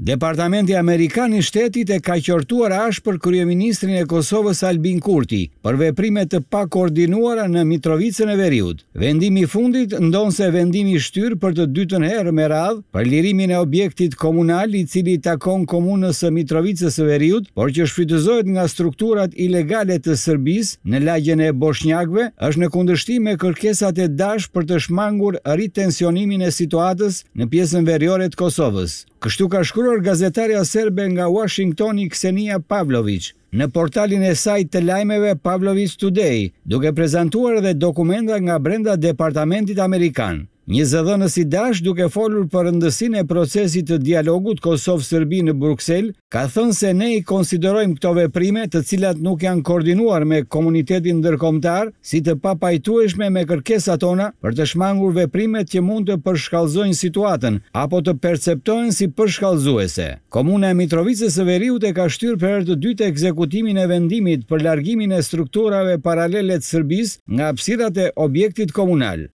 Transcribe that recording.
Departamenti Amerikan i Shtetit e ka qortuar ashpër kryeministrin e Kosovës Albin Kurti për veprime të pa koordinuara në Mitrovicën e Veriut. Vendimi i fundit ndonë se vendimi i shtyr për të dytën herë me radhë për lirimin e objektit komunal i cili i takon komunës së Mitrovicës së Veriut, por që shfrytëzohet nga strukturat ilegale të Serbisë në lagjen e boshnjakve, është në kundërshtim me kërkesat e Dash për të shmangur ritensionimin e situatës në pjesën veriore të Kosovës. Kështu ka shkruar gazetaria serbe nga Washington i Ksenia Pavlovic në portalin e saj të lajmeve Pavlovic Today, duke prezentuar edhe dokumenta nga brenda Departamentit Amerikan. Një zëdhënës i dash duke folur për rëndësin e procesit të dialogut Kosovë-Sërbi në Bruxelles, ka thënë se ne i konsiderojmë këto veprime të cilat nuk janë koordinuar me komunitetin ndërkomtar, si të papajtueshme me kërkesa tona për të shmangur veprimet që mund të përshkallzojnë situatën apo të perceptojnë si përshkallzuese. Komuna e Mitrovice së Veriut e ka shtyrë për të dytë ekzekutimin e vendimit për largimin e strukturave paralelet Sërbis nga apsirat e objektit komunal.